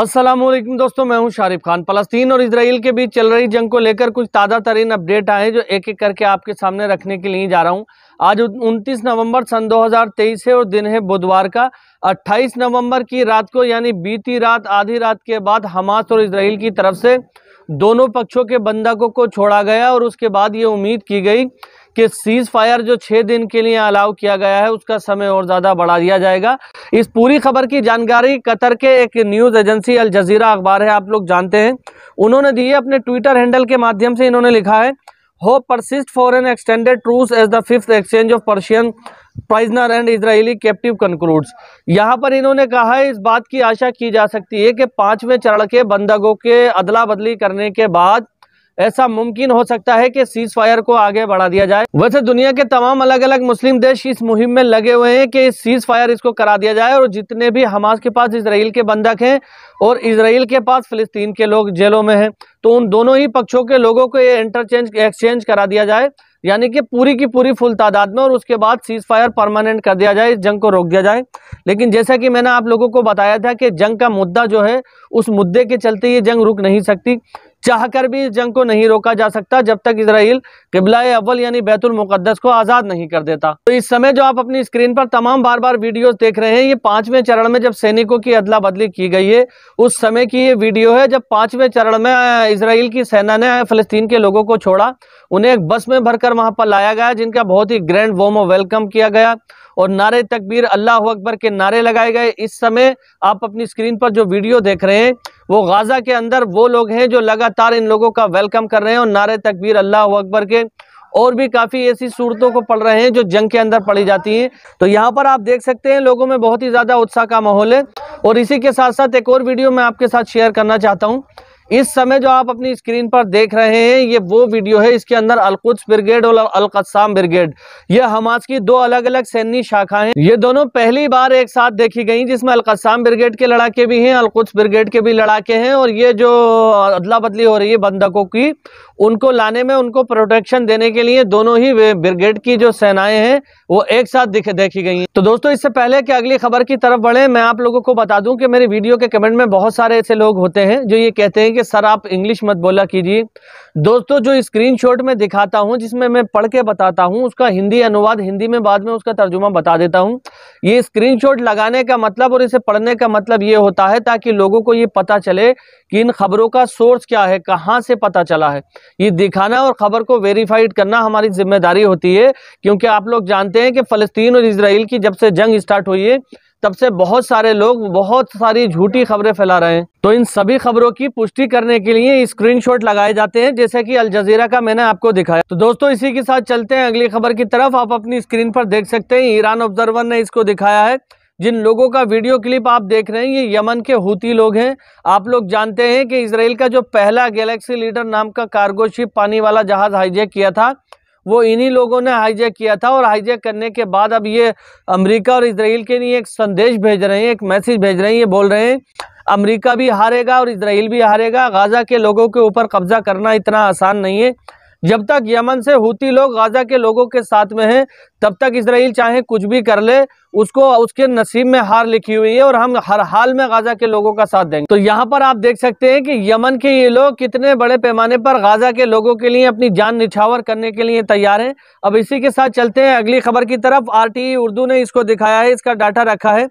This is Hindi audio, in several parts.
असलम दोस्तों मैं हूं शारिफ खान फलस्तीन और इसराइल के बीच चल रही जंग को लेकर कुछ ताज़ा तरीन अपडेट आए जो एक एक करके आपके सामने रखने के लिए जा रहा हूं आज 29 नवंबर सन 2023 है और दिन है बुधवार का 28 नवंबर की रात को यानी बीती रात आधी रात के बाद हमास और इसराइल की तरफ से दोनों पक्षों के बंधकों को छोड़ा गया और उसके बाद ये उम्मीद की गई कि सीज फायर जो छः दिन के लिए अलाउ किया गया है उसका समय और ज़्यादा बढ़ा दिया जाएगा इस पूरी खबर की जानकारी कतर के एक न्यूज़ एजेंसी अल जजीरा अखबार है आप लोग जानते हैं उन्होंने दी है अपने ट्विटर हैंडल के माध्यम से इन्होंने लिखा है हो persist for an extended truce as the fifth exchange of Persian prisoner and Israeli captive concludes यहाँ पर इन्होंने कहा है इस बात की आशा की जा सकती है कि पांचवें चरण के बंधकों के अदला बदली करने के बाद ऐसा मुमकिन हो सकता है कि सीज फायर को आगे बढ़ा दिया जाए वैसे दुनिया के तमाम अलग अलग मुस्लिम देश इस मुहिम में लगे हुए हैं कि सीज फायर इसको करा दिया जाए और जितने भी हमास के पास इसराइल के बंधक हैं और इसराइल के पास फिलिस्तीन के लोग जेलों में हैं तो उन दोनों ही पक्षों के लोगों को ये इंटरचेंज एक्सचेंज करा दिया जाए यानी कि पूरी की पूरी फुल तादाद में और उसके बाद सीज फायर परमानेंट कर दिया जाए इस जंग को रोक दिया जाए लेकिन जैसा कि मैंने आप लोगों को बताया था कि जंग का मुद्दा जो है उस मुद्दे के चलते ये जंग रुक नहीं सकती चाहकर भी इस जंग को नहीं रोका जा सकता जब तक इसराइल किबला अव्वल यानी बैतुल मुकद्दस को आज़ाद नहीं कर देता तो इस समय जो आप अपनी स्क्रीन पर तमाम बार बार वीडियोस देख रहे हैं ये पांचवें चरण में जब सैनिकों की अदला बदली की गई है उस समय की ये वीडियो है जब पांचवें चरण में इसराइल की सेना ने फलस्तीन के लोगों को छोड़ा उन्हें एक बस में भरकर वहाँ पर लाया गया जिनका बहुत ही ग्रैंड वोम वेलकम किया गया और नारे तकबीर अल्लाह अकबर के नारे लगाए गए इस समय आप अपनी स्क्रीन पर जो वीडियो देख रहे हैं वो गाजा के अंदर वो लोग हैं जो लगातार इन लोगों का वेलकम कर रहे हैं और नारे तकबीर अल्लाह अकबर के और भी काफ़ी ऐसी सूरतों को पढ़ रहे हैं जो जंग के अंदर पढ़ी जाती हैं तो यहाँ पर आप देख सकते हैं लोगों में बहुत ही ज़्यादा उत्साह का माहौल है और इसी के साथ साथ एक और वीडियो मैं आपके साथ शेयर करना चाहता हूँ इस समय जो आप अपनी स्क्रीन पर देख रहे हैं ये वो वीडियो है इसके अंदर अलकुत्स ब्रिगेड और अलकसाम ब्रिगेड ये हमास की दो अलग अलग सैन्य शाखाएं ये दोनों पहली बार एक साथ देखी गई जिसमें अलकसाम ब्रिगेड के लड़ाके भी हैं अलकुत्स ब्रिगेड के भी लड़ाके हैं और ये जो अदला बदली हो रही है बंधकों की उनको लाने में उनको प्रोटेक्शन देने के लिए दोनों ही ब्रिगेड की जो सेनाएं हैं वो एक साथ देखी गई तो दोस्तों इससे पहले कि अगली खबर की तरफ बढ़े मैं आप लोगों को बता दूं कि मेरी वीडियो के कमेंट में बहुत सारे ऐसे लोग होते हैं जो ये कहते हैं कि कि सर आप इंग्लिश मत बोला कीजिए दोस्तों जो स्क्रीनशॉट में दिखाता हूँ जिसमें मैं पढ़ के बताता हूँ उसका हिंदी अनुवाद हिंदी में बाद में उसका तर्जुमा बता देता हूँ ये स्क्रीनशॉट लगाने का मतलब और इसे पढ़ने का मतलब ये होता है ताकि लोगों को ये पता चले कि इन खबरों का सोर्स क्या है कहाँ से पता चला है ये दिखाना और ख़बर को वेरीफाइड करना हमारी जिम्मेदारी होती है क्योंकि आप लोग जानते हैं कि फ़लस्तीन और इसराइल की जब से जंग स्टार्ट हुई है तब से बहुत सारे लोग बहुत सारी झूठी खबरें फैला रहे हैं तो इन सभी खबरों की पुष्टि करने के लिए स्क्रीनशॉट लगाए जाते हैं जैसे कि अल जजीरा का मैंने आपको दिखाया तो दोस्तों इसी के साथ चलते हैं अगली खबर की तरफ आप अपनी स्क्रीन पर देख सकते हैं ईरान ऑब्जर्वर ने इसको दिखाया है जिन लोगों का वीडियो क्लिप आप देख रहे हैं ये यमन के हूती लोग हैं आप लोग जानते हैं कि इसराइल का जो पहला गैलेक्सी लीडर नाम का कार्गोशिप पानी वाला जहाज हाईजेक किया था वो इन्हीं लोगों ने हाईजैक किया था और हाईजैक करने के बाद अब ये अमेरिका और इसराइल के लिए एक संदेश भेज रहे हैं एक मैसेज भेज रहे हैं ये बोल रहे हैं अमेरिका भी हारेगा और इसराइल भी हारेगा गाज़ा के लोगों के ऊपर कब्ज़ा करना इतना आसान नहीं है जब तक यमन से हुती लोग गाजा के लोगों के साथ में हैं तब तक इसराइल चाहे कुछ भी कर ले उसको उसके नसीब में हार लिखी हुई है और हम हर हाल में गाजा के लोगों का साथ देंगे तो यहाँ पर आप देख सकते हैं कि यमन के ये लोग कितने बड़े पैमाने पर गाजा के लोगों के लिए अपनी जान निछावर करने के लिए तैयार हैं अब इसी के साथ चलते हैं अगली खबर की तरफ आर उर्दू ने इसको दिखाया है इसका डाटा रखा है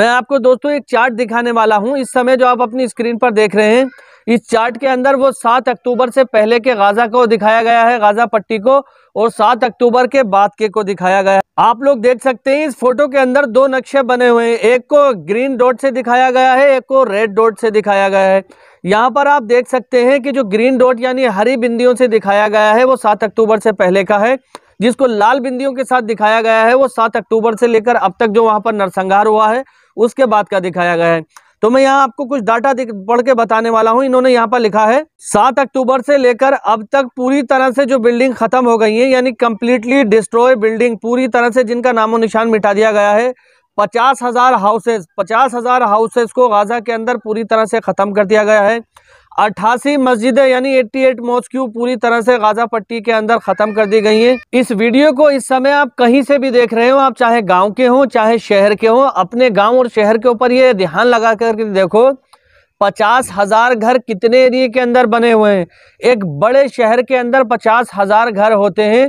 मैं आपको दोस्तों एक चार्ट दिखाने वाला हूँ इस समय जो आप अपनी स्क्रीन पर देख रहे हैं इस चार्ट के अंदर वो सात अक्टूबर से पहले के गाजा को दिखाया गया है गाजा पट्टी को और सात अक्टूबर के बाद के को दिखाया गया है आप लोग देख सकते हैं इस फोटो के अंदर दो नक्शे बने हुए हैं एक को ग्रीन डॉट से दिखाया गया है एक को रेड डॉट से दिखाया गया है यहाँ पर आप देख सकते हैं कि जो ग्रीन डॉट यानी हरी बिंदियों से दिखाया गया है वो सात अक्टूबर से पहले का है जिसको लाल बिंदियों के साथ दिखाया गया है वो सात अक्टूबर से लेकर अब तक जो वहां पर नरसंहार हुआ है उसके बाद का दिखाया गया है तो मैं यहाँ आपको कुछ डाटा पढ़ के बताने वाला हूँ इन्होंने यहाँ पर लिखा है सात अक्टूबर से लेकर अब तक पूरी तरह से जो बिल्डिंग खत्म हो गई है यानी कम्प्लीटली डिस्ट्रॉय बिल्डिंग पूरी तरह से जिनका नामो निशान मिटा दिया गया है पचास हजार हाउसेज पचास हजार हाउसेस को गाजा के अंदर पूरी तरह से ख़त्म कर दिया गया है अट्ठासी मस्जिदें यानी 88 मोस्क्यू पूरी तरह से गाजा पट्टी के अंदर खत्म कर दी गई हैं इस वीडियो को इस समय आप कहीं से भी देख रहे हो आप चाहे गांव के हो चाहे शहर के हो अपने गांव और शहर के ऊपर ये ध्यान लगा करके देखो पचास हजार घर कितने एरिए के अंदर बने हुए हैं एक बड़े शहर के अंदर पचास हजार घर होते हैं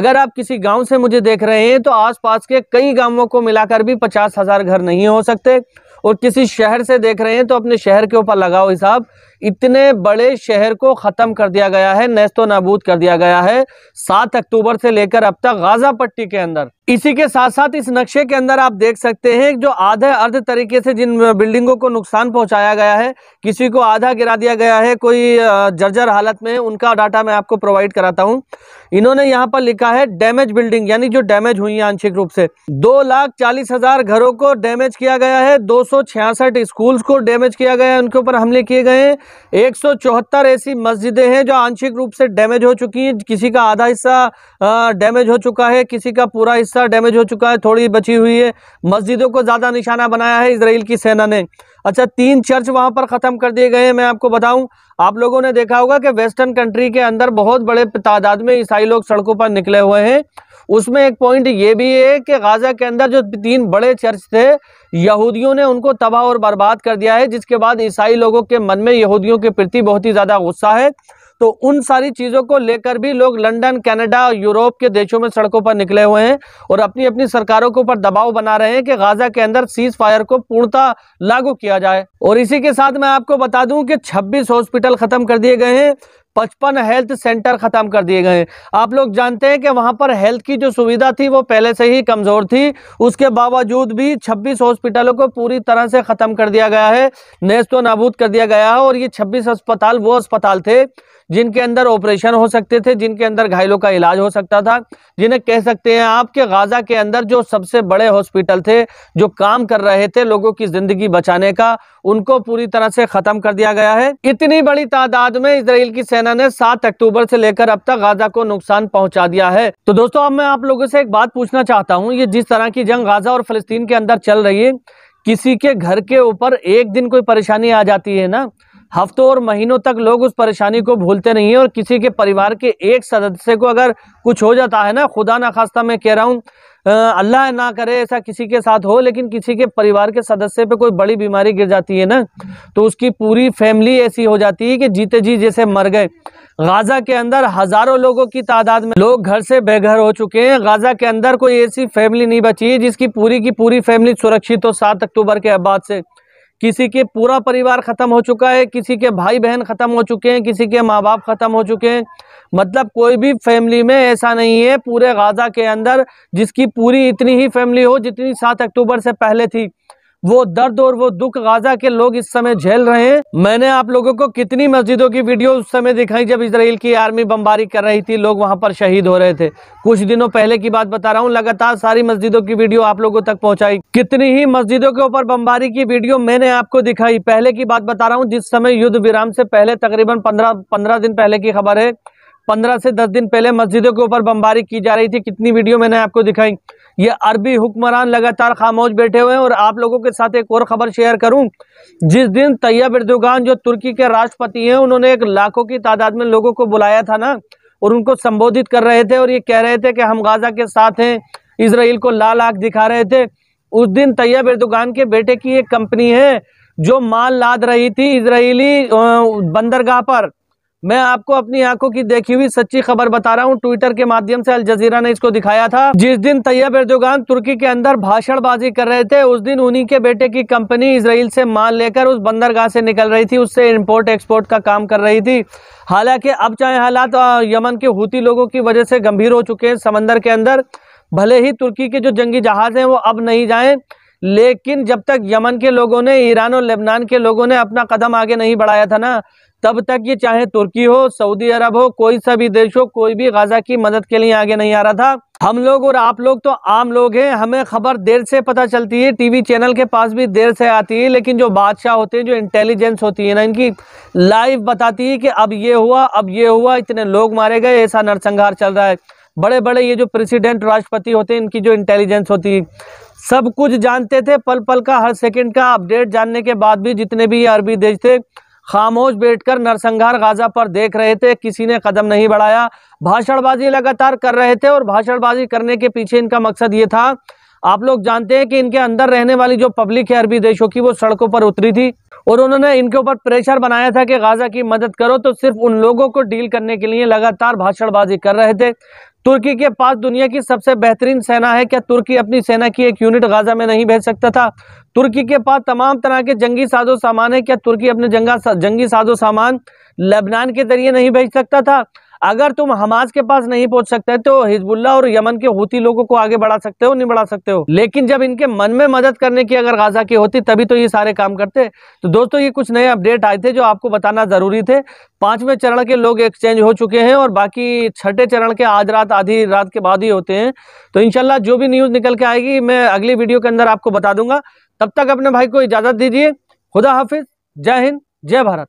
अगर आप किसी गांव से मुझे देख रहे हैं तो आसपास के कई गांवों को मिलाकर भी पचास हजार घर नहीं हो सकते और किसी शहर से देख रहे हैं तो अपने शहर के ऊपर लगाओ हिसाब इतने बड़े शहर को ख़त्म कर दिया गया है नेस्तो नबूद कर दिया गया है सात अक्टूबर से लेकर अब तक गाजा पट्टी के अंदर इसी के साथ साथ इस नक्शे के अंदर आप देख सकते हैं जो आधे अर्ध तरीके से जिन बिल्डिंगों को नुकसान पहुंचाया गया है किसी को आधा गिरा दिया गया है कोई जर्जर हालत में उनका डाटा मैं आपको प्रोवाइड कराता हूं इन्होंने यहां पर लिखा है डैमेज बिल्डिंग यानी जो डैमेज हुई है आंशिक रूप से दो लाख चालीस हजार घरों को डैमेज किया गया है दो सौ छियासठ स्कूल को डैमेज किया गया है उनके ऊपर हमले किए गए हैं एक सौ चौहत्तर ऐसी मस्जिदें हैं जो आंशिक रूप से डैमेज हो चुकी हैं किसी का आधा हिस्सा डैमेज हो चुका है किसी का पूरा हिस्सा डैमेज हो चुका है थोड़ी बची हुई है मस्जिदों को ज़्यादा निशाना बनाया है इसराइल की सेना ने अच्छा तीन चर्च वहां पर ख़त्म कर दिए गए हैं मैं आपको बताऊं आप लोगों ने देखा होगा कि वेस्टर्न कंट्री के अंदर बहुत बड़े तादाद में ईसाई लोग सड़कों पर निकले हुए हैं उसमें एक पॉइंट ये भी है कि गाज़ा के अंदर जो तीन बड़े चर्च थे यहूदियों ने उनको तबाह और बर्बाद कर दिया है जिसके बाद ईसाई लोगों के मन में यहूदियों के प्रति बहुत ही ज़्यादा गुस्सा है तो उन सारी चीज़ों को लेकर भी लोग लंदन कनाडा और यूरोप के देशों में सड़कों पर निकले हुए हैं और अपनी अपनी सरकारों के ऊपर दबाव बना रहे हैं कि गाजा के अंदर सीज फायर को पूर्णता लागू किया जाए और इसी के साथ मैं आपको बता दूं कि 26 हॉस्पिटल ख़त्म कर दिए गए हैं पचपन हेल्थ सेंटर ख़त्म कर दिए गए हैं आप लोग जानते हैं कि वहां पर हेल्थ की जो सुविधा थी वो पहले से ही कमज़ोर थी उसके बावजूद भी 26 हॉस्पिटलों को पूरी तरह से ख़त्म कर दिया गया है नेस्त तो नाबूद कर दिया गया है और ये 26 अस्पताल वो अस्पताल थे जिनके अंदर ऑपरेशन हो सकते थे जिनके अंदर घायलों का इलाज हो सकता था जिन्हें कह सकते हैं आपके गाजा के अंदर जो सबसे बड़े हॉस्पिटल थे जो काम कर रहे थे लोगों की जिंदगी बचाने का उनको पूरी तरह से खत्म कर दिया गया है इतनी बड़ी तादाद में इसराइल की सेना ने सात अक्टूबर से लेकर अब तक गाजा को नुकसान पहुंचा दिया है तो दोस्तों अब मैं आप लोगों से एक बात पूछना चाहता हूँ ये जिस तरह की जंग गाजा और फलस्तीन के अंदर चल रही है किसी के घर के ऊपर एक दिन कोई परेशानी आ जाती है ना हफ्तों और महीनों तक लोग उस परेशानी को भूलते नहीं हैं और किसी के परिवार के एक सदस्य को अगर कुछ हो जाता है ना खुदा ना खास्ता मैं कह रहा हूँ अल्लाह ना करे ऐसा किसी के साथ हो लेकिन किसी के परिवार के सदस्य पे कोई बड़ी बीमारी गिर जाती है ना तो उसकी पूरी फैमिली ऐसी हो जाती है कि जीते जी जैसे मर गए गाज़ा के अंदर हज़ारों लोगों की तादाद में लोग घर से बेघर हो चुके हैं गाज़ा के अंदर कोई ऐसी फैमिली नहीं बची है जिसकी पूरी की पूरी फैमिली सुरक्षित हो सात अक्टूबर के बाद से किसी के पूरा परिवार ख़त्म हो चुका है किसी के भाई बहन ख़त्म हो चुके हैं किसी के माँ बाप ख़त्म हो चुके हैं मतलब कोई भी फैमिली में ऐसा नहीं है पूरे गाज़ा के अंदर जिसकी पूरी इतनी ही फैमिली हो जितनी सात अक्टूबर से पहले थी वो दर्द और वो दुख गाजा के लोग इस समय झेल रहे हैं मैंने आप लोगों को कितनी मस्जिदों की वीडियो उस समय दिखाई जब इसराइल की आर्मी बमबारी कर रही थी लोग वहां पर शहीद हो रहे थे कुछ दिनों पहले की बात बता रहा हूँ लगातार सारी मस्जिदों की वीडियो आप लोगों तक पहुंचाई कितनी ही मस्जिदों के ऊपर बमबारी की वीडियो मैंने आपको दिखाई पहले की बात बता रहा हूँ जिस समय युद्ध विराम से पहले तकरीबन पंद्रह पंद्रह दिन पहले की खबर है पंद्रह से दस दिन पहले मस्जिदों के ऊपर बमबारी की जा रही थी कितनी वीडियो मैंने आपको दिखाई ये अरबी हुक्मरान लगातार खामोश बैठे हुए हैं और आप लोगों के साथ एक और खबर शेयर करूं जिस दिन तैयब इर्दोगान जो तुर्की के राष्ट्रपति हैं उन्होंने एक लाखों की तादाद में लोगों को बुलाया था ना और उनको संबोधित कर रहे थे और ये कह रहे थे कि हम गाजा के साथ हैं इसराइल को लाल आग दिखा रहे थे उस दिन तैयब इर्दोगान के बेटे की एक कंपनी है जो माल लाद रही थी इसराइली बंदरगाह पर मैं आपको अपनी आंखों की देखी हुई सच्ची खबर बता रहा हूं ट्विटर के माध्यम से अल जजीरा ने इसको दिखाया था जिस दिन तैयब एर्दोगान तुर्की के अंदर भाषणबाजी कर रहे थे उस दिन उन्हीं के बेटे की कंपनी इसराइल से माल लेकर उस बंदरगाह से निकल रही थी उससे इम्पोर्ट एक्सपोर्ट का काम कर रही थी हालांकि अब चाहे हालात यमन के हूती लोगों की वजह से गंभीर हो चुके हैं समंदर के अंदर भले ही तुर्की के जो जंगी जहाज़ हैं वो अब नहीं जाए लेकिन जब तक यमन के लोगों ने ईरान और लेबनान के लोगों ने अपना कदम आगे नहीं बढ़ाया था ना तब तक ये चाहे तुर्की हो सऊदी अरब हो कोई सा भी देश हो कोई भी गजा की मदद के लिए आगे नहीं आ रहा था हम लोग और आप लोग तो आम लोग हैं हमें खबर देर से पता चलती है टीवी चैनल के पास भी देर से आती है लेकिन जो बादशाह होते हैं जो इंटेलिजेंस होती है ना इनकी लाइव बताती है कि अब ये हुआ अब ये हुआ इतने लोग मारे गए ऐसा नरसंहार चल रहा है बड़े बड़े ये जो प्रेसिडेंट राष्ट्रपति होते हैं इनकी जो इंटेलिजेंस होती है सब कुछ जानते थे पल पल का हर सेकेंड का अपडेट जानने के बाद भी जितने भी ये अरबी देश थे खामोश बैठकर नरसंहार गाजा पर देख रहे थे किसी ने कदम नहीं बढ़ाया भाषणबाजी लगातार कर रहे थे और भाषणबाजी करने के पीछे इनका मकसद ये था आप लोग जानते हैं कि इनके अंदर रहने वाली जो पब्लिक है अरबी देशों की वो सड़कों पर उतरी थी और उन्होंने इनके ऊपर प्रेशर बनाया था कि गाजा की मदद करो तो सिर्फ उन लोगों को डील करने के लिए लगातार भाषणबाजी कर रहे थे तुर्की के पास दुनिया की सबसे बेहतरीन सेना है क्या तुर्की अपनी सेना की एक यूनिट गाजा में नहीं भेज सकता था तुर्की के पास तमाम तरह के जंगी साजो सामान है क्या तुर्की अपने जंगा जंगी साजो सामान लेबनान के जरिए नहीं भेज सकता था अगर तुम हमास के पास नहीं पहुंच सकते तो हिजबुल्ला और यमन के होती लोगों को आगे बढ़ा सकते हो नहीं बढ़ा सकते हो लेकिन जब इनके मन में मदद करने की अगर गाजा की होती तभी तो ये सारे काम करते तो दोस्तों ये कुछ नए अपडेट आए थे जो आपको बताना जरूरी थे पांचवें चरण के लोग एक्सचेंज हो चुके हैं और बाकी छठे चरण के आज रात आधी रात के बाद ही होते हैं तो इनशाला जो भी न्यूज़ निकल के आएगी मैं अगली वीडियो के अंदर आपको बता दूंगा तब तक अपने भाई को इजाज़त दीजिए खुदा हाफिज जय हिंद जय भारत